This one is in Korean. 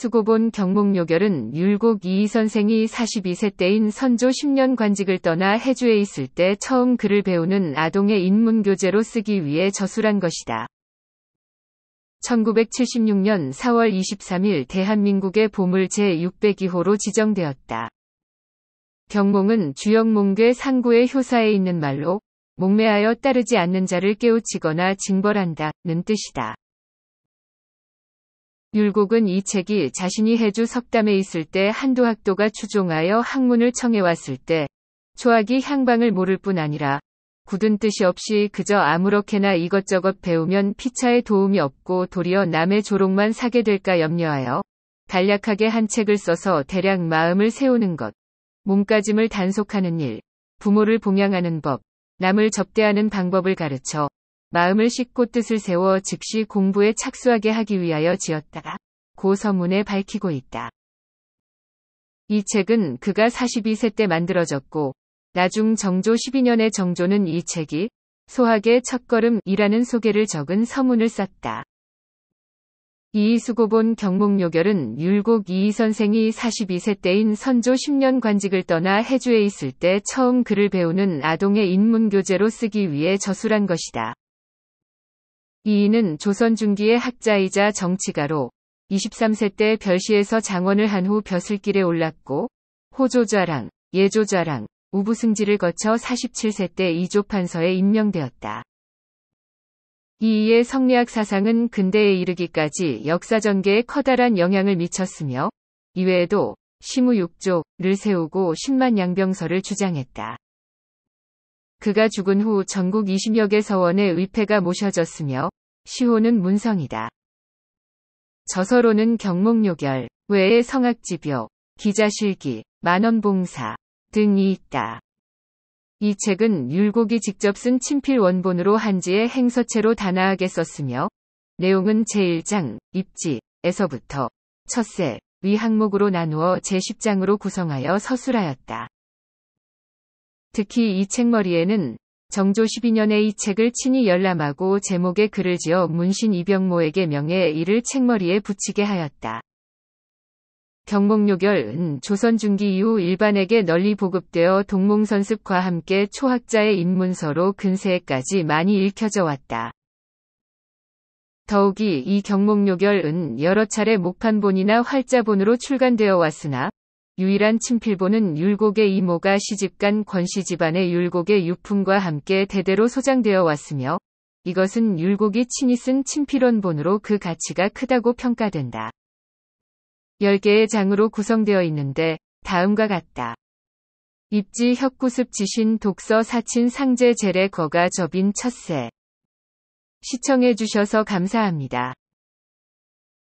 수고본 경목요결은 율곡 이희 선생이 42세 때인 선조 10년 관직을 떠나 해주에 있을 때 처음 글을 배우는 아동의 인문교재로 쓰기 위해 저술한 것이다. 1976년 4월 23일 대한민국의 보물 제602호로 지정되었다. 경몽은 주영몽괴 상구의 효사에 있는 말로 몽매하여 따르지 않는 자를 깨우치거나 징벌한다는 뜻이다. 율곡은 이 책이 자신이 해주 석담에 있을 때 한도학도가 추종하여 학문을 청해왔을 때 초학이 향방을 모를 뿐 아니라 굳은 뜻이 없이 그저 아무렇게나 이것저것 배우면 피차에 도움이 없고 도리어 남의 조롱만 사게 될까 염려하여 간략하게 한 책을 써서 대략 마음을 세우는 것, 몸가짐을 단속하는 일, 부모를 봉양하는 법, 남을 접대하는 방법을 가르쳐 마음을 씻고 뜻을 세워 즉시 공부에 착수하게 하기 위하여 지었다가 고서문에 밝히고 있다. 이 책은 그가 42세 때 만들어졌고 나중 정조 1 2년에 정조는 이 책이 소학의 첫걸음이라는 소개를 적은 서문을 썼다. 이수고본 경목요결은 율곡 이이 선생이 42세 때인 선조 10년 관직을 떠나 해주에 있을 때 처음 글을 배우는 아동의 인문교재로 쓰기 위해 저술한 것이다. 이인은 조선 중기의 학자이자 정치가로 23세 때 별시에서 장원을 한 후 벼슬길에 올랐고 호조좌랑, 예조좌랑, 우부승지를 거쳐 47세 때 이조판서에 임명되었다. 이이의 성리학 사상은 근대에 이르기까지 역사 전개에 커다란 영향을 미쳤으며 이외에도 심우 6조를 세우고 10만 양병서를 주장했다. 그가 죽은 후 전국 20여 개 서원의 의패가 모셔졌으며 시호는 문성이다. 저서로는 경목요결, 외에 성악지묘, 기자실기, 만원봉사 등이 있다. 이 책은 율곡이 직접 쓴 친필 원본으로 한지의 행서체로 단아하게 썼으며 내용은 제1장, 입지에서부터 첫세, 위 항목으로 나누어 제10장으로 구성하여 서술하였다. 특히 이 책머리에는 정조 12년에 이 책을 친히 열람하고 제목에 글을 지어 문신 이병모에게 명해 이를 책머리에 붙이게 하였다. 경목요결은 조선 중기 이후 일반에게 널리 보급되어 동몽선습과 함께 초학자의 입문서로 근세에까지 많이 읽혀져 왔다. 더욱이 이 경목요결은 여러 차례 목판본이나 활자본으로 출간되어 왔으나 유일한 친필본은 율곡의 이모가 시집간 권씨 집안의 율곡의 유품과 함께 대대로 소장되어 왔으며 이것은 율곡이 친히 쓴 친필원본으로 그 가치가 크다고 평가된다. 10개의 장으로 구성되어 있는데 다음과 같다. 입지 혁구습 지신 독서 사친 상제 재래 거가 접인 첫세. 시청해주셔서 감사합니다.